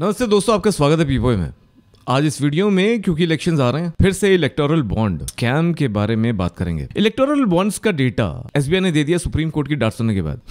नमस्ते दोस्तों आपका स्वागत है पीपोए में आज इस वीडियो में क्योंकि इलेक्शन आ रहे हैं फिर से इलेक्टोरल बॉन्ड स्कैम के बारे में बात करेंगे इलेक्टोरल बॉन्ड्स का डेटा एसबीआई ने दे दिया सुप्रीम कोर्ट की डांट सुनने के बाद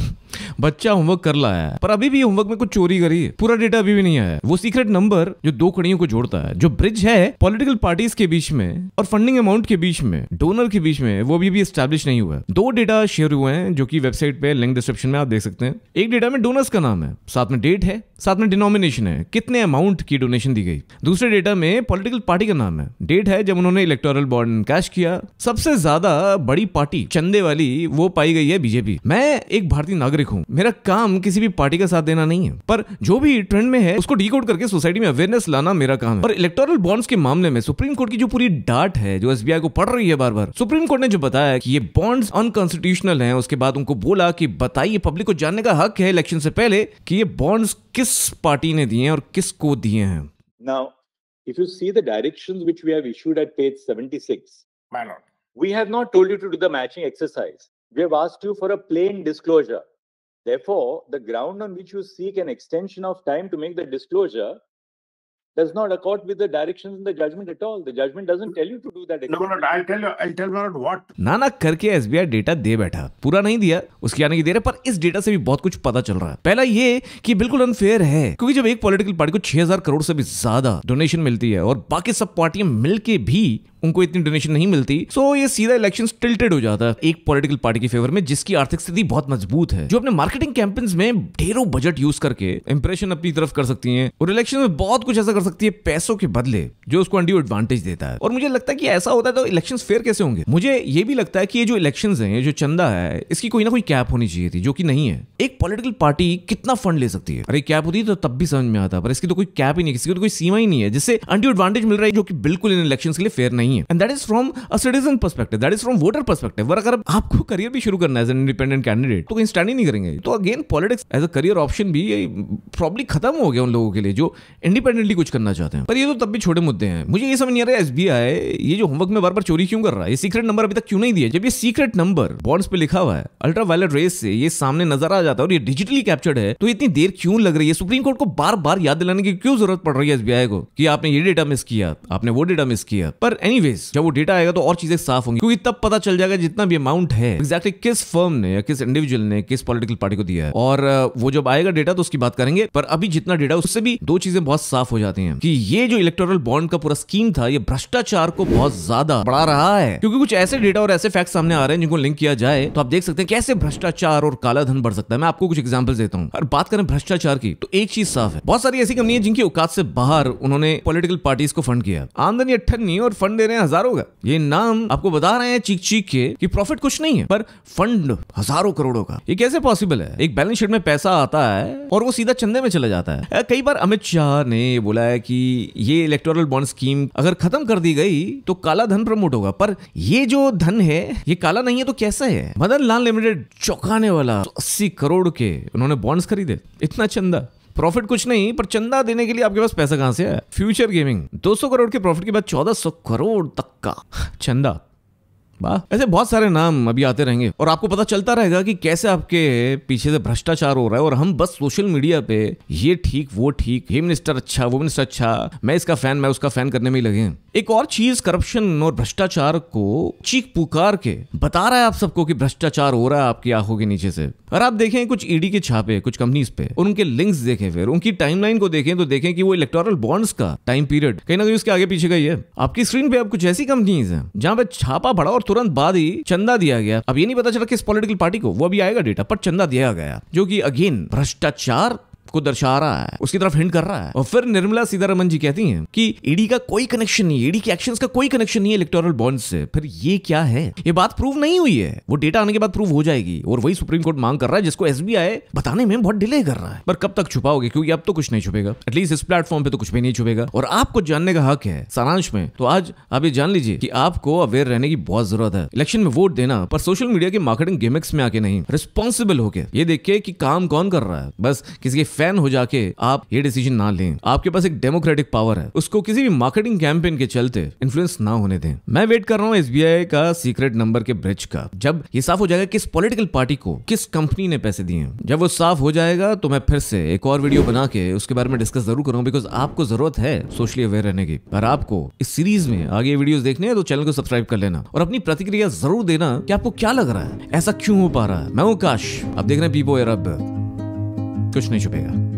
बच्चा होमवर्क कर लाया है पर अभी भी होमवर्क में कुछ चोरी करी है पूरा डेटा अभी भी नहीं आया वो सीक्रेट नंबर जो दो कड़ियों को जोड़ता है जो ब्रिज है पॉलिटिकल पार्टीज के बीच में और फंडिंग अमाउंट के बीच में डोनर के बीच में वो अभी भी स्टैब्लिश नहीं हुआ है दो डेटा शेयर हुए हैं जो की वेबसाइट पे लिंक डिस्क्रिप्शन में आप देख सकते हैं एक डेटा में डोनर्स का नाम है साथ में डेट है साथ में डिनोमिनेशन है कितने अमाउंट की डोनेशन दी गई दूसरे डेटा में पॉलिटिकल पार्टी का नाम है डेट है जब उन्होंने इलेक्टोरल बॉन्ड कैश किया सबसे ज्यादा बड़ी पार्टी चंदे वाली वो पाई गई है बीजेपी मैं एक भारतीय नागरिक हूँ मेरा काम किसी भी पार्टी का साथ देना नहीं है पर जो भी ट्रेंड में है उसको डी करके सोसाइटी में अवेयरनेस लाना मेरा काम है और इलेक्टोरल बॉन्ड्स के मामले में सुप्रीम कोर्ट की जो पूरी डाट है जो एसबीआई को पढ़ रही है बार बार सुप्रीम कोर्ट ने जो बताया कि ये बॉन्ड्स अनकॉन्स्टिट्यूशनल है उसके बाद उनको बोला कि बताइए पब्लिक को जानने का हक है इलेक्शन से पहले कि ये बॉन्ड्स किस पार्टी ने दिए हैं और को दिए हैं Now, if you see the directions which we have issued at page 76, my lord, we have not told you to do the matching exercise. We have asked you for a plain disclosure. Therefore, the ground on which you seek an extension of time to make the disclosure does not accord with the directions in the judgment at all. The judgment doesn't tell you to do that. No, no, I'll tell you, I'll tell you what. ना karke sbi data de baitha pura nahi diya uski उसके आने की देर है पर इस data से भी बहुत कुछ पता चल रहा है पहला ये कि बिल्कुल अनफेयर है क्योंकि जब एक political party 6000 crore se bhi zyada donation milti hai aur बाकी sab partiyan milke bhi उनको इतनी डोनेशन नहीं मिलती सो ये सीधा इलेक्शन टिल्टेड हो जाता है एक पॉलिटिकल पार्टी के फेवर में जिसकी आर्थिक स्थिति बहुत मजबूत है जो अपने मार्केटिंग कैंपेन्स में ढेरों बजट यूज करके इंप्रेशन अपनी तरफ कर सकती है और इलेक्शन में बहुत कुछ ऐसा कर सकती है पैसों के बदले जो उसको अंडियो एडवांटेज देता है और मुझे लगता है कि ऐसा होता है तो इलेक्शन फेयर कैसे होंगे मुझे ये भी लगता है कि ये जो इलेक्शन है जो चंदा है इसकी कोई ना कोई कैप होनी चाहिए थी जो कि नहीं है एक पॉलिटिकल पार्टी कितना फंड ले सकती है अरे कैप होती तो तब भी समझ में आता पर इसकी तो कोई कैप ही नहीं किसी की तो कोई सीमा ही नहीं है जिससे अंडियो एडवांटेज मिल रहा है जो कि बिल्कुल इन इलेक्शन के लिए फेयर नहीं नहीं है and that is from a citizen perspective that is from voter perspective और अगर आपको करियर भी शुरू करना है एज एन इंडिपेंडेंट कैंडिडेट तो कहीं स्टैंड ही नहीं करेंगे तो again politics as a career option भी प्रॉब्ली खत्म हो गया उन लोगों के लिए जो इंडिपेंडेंटली कुछ करना चाहते हैं पर ये तो तब भी छोटे मुद्दे हैं मुझे ये समझ नहीं आ रहा है एस ये जो होमवर्क में बार बार चोरी क्यों कर रहा है ये सीक्रेट नंबर अभी तक क्यों नहीं दिया जब ये सीक्रेट नंबर बॉन्ड्स पे लिखा हुआ है अल्ट्रा वायलट रेस से ये सामने नजर आ जाता है और ये डिजिटली कैप्चर्ड है तो इतनी देर क्यों लग रही है सुप्रीम कोर्ट को बार बार याद दिलाने की क्यों जरूरत पड़ रही है एसबीआई को कि आपने ये डेटा मिस किया आपने वो डेटा मिस किया पर एनी एनीवेज जब वो डेटा आएगा तो और चीजें साफ होंगी क्योंकि तब पता चल जाएगा जितना भी अमाउंट है एक्जैक्टली exactly किस फर्म ने या किस इंडिविजुअल ने किस पॉलिटिकल पार्टी को दिया है और वो जब आएगा डेटा तो उसकी बात करेंगे पर अभी जितना डेटा उससे भी दो चीजें बहुत साफ हो जाती है कि ये जो इलेक्टोरल बॉन्ड का पूरा स्कीम था ये भ्रष्टाचार को बहुत ज्यादा बढ़ा रहा है क्योंकि कुछ ऐसे डेटा और ऐसे फैक्ट सामने आ रहे हैं जिनको लिंक किया जाए तो आप देख सकते हैं कैसे भ्रष्टाचार और काला धन बढ़ सकता है मैं आपको कुछ एग्जाम्पल देता हूँ और बात करें भ्रष्टाचार की तो एक चीज साफ है बहुत सारी ऐसी कंपनी है जिनकी औकात से बाहर उन्होंने पॉलिटिकल पार्टीज को फंड किया आमदनी अट्ठनी और फंड रहे हैं हजारों का ये नाम आपको बता रहे हैं चीख चीख के कि प्रॉफिट कुछ नहीं है पर फंड हजारों करोड़ों का ये कैसे पॉसिबल है एक बैलेंस शीट में पैसा आता है और वो सीधा चंदे में चला जाता है कई बार अमित शाह ने बोला है कि ये इलेक्टोरल बॉन्ड स्कीम अगर खत्म कर दी गई तो काला धन प्रमोट होगा पर ये जो धन है ये काला नहीं है तो कैसा है मदन लाल लिमिटेड चौंकाने वाला अस्सी करोड़ के उन्होंने बॉन्ड्स खरीदे इतना चंदा प्रॉफिट कुछ नहीं पर चंदा देने के लिए आपके पास पैसा कहां से है फ्यूचर गेमिंग 200 करोड़ के प्रॉफिट के बाद 1400 करोड़ तक का चंदा वाह ऐसे बहुत सारे नाम अभी आते रहेंगे और आपको पता चलता रहेगा कि कैसे आपके पीछे से भ्रष्टाचार हो रहा है और हम बस सोशल मीडिया पे ये ठीक वो ठीक हे मिनिस्टर अच्छा वो मिनिस्टर अच्छा मैं इसका फैन मैं उसका फैन करने में लगे एक और चीज करप्शन और भ्रष्टाचार को चीख पुकार के बता रहा है आप सबको कि भ्रष्टाचार हो रहा है आपकी आंखों के नीचे से और आप देखें कुछ ईडी e के छापे कुछ कंपनीज पे और उनके लिंक्स देखें फिर उनकी टाइमलाइन को देखें तो देखें कि वो इलेक्टोरल बॉन्ड्स का टाइम पीरियड कहीं ना कहीं उसके आगे पीछे का ही है आपकी स्क्रीन पे अब कुछ ऐसी कंपनीज है जहां पे छापा पड़ा और तुरंत बाद ही चंदा दिया गया अब ये नहीं पता चला किस पॉलिटिकल पार्टी को वो अभी आएगा डेटा पर चंदा दिया गया जो कि अगेन भ्रष्टाचार को दर्शा रहा है उसकी तरफ हिंट कर रहा है और फिर निर्मला सीतारमन जी कहती हैं कि ईडी e का कोई कनेक्शन नहीं ईडी e के एक्शंस का कोई कनेक्शन नहीं है इलेक्टोरल बॉन्ड से फिर ये क्या है ये बात प्रूव नहीं हुई है वो डेटा आने के बाद प्रूव हो जाएगी और वही सुप्रीम कोर्ट मांग कर रहा है जिसको एस बताने में बहुत डिले कर रहा है पर कब तक छुपाओगे क्योंकि अब तो कुछ नहीं छुपेगा एटलीस्ट इस प्लेटफॉर्म पे तो कुछ भी नहीं छुपेगा और आपको जानने का हक है सारांश में तो आज आप ये जान लीजिए कि आपको अवेयर रहने की बहुत जरूरत है इलेक्शन में वोट देना पर सोशल मीडिया के मार्केटिंग गेमिक्स में आके नहीं रिस्पॉन्सिबल होकर ये देखिए कि काम कौन कर रहा है बस किसी फैन हो जाके आप ये डिसीजन ना लें आपके पास एक डेमोक्रेटिक पावर है उसको किसी भी मार्केटिंग कैंपेन के चलते इन्फ्लुएंस ना होने दें मैं वेट कर रहा हूँ एस का सीक्रेट नंबर के ब्रिज का जब ये साफ हो जाएगा किस पॉलिटिकल पार्टी को किस कंपनी ने पैसे दिए जब वो साफ हो जाएगा तो मैं फिर से एक और वीडियो बना के उसके बारे में डिस्कस जरूर करूँ बिकॉज आपको जरूरत है सोशली अवेयर रहने की पर आपको इस सीरीज में आगे वीडियो देखने हैं तो चैनल को सब्सक्राइब कर लेना और अपनी प्रतिक्रिया जरूर देना कि आपको क्या लग रहा है ऐसा क्यों हो पा रहा है मैं हूँ काश आप देख रहे हैं पीपो एरब कुछ नहीं छुपेगा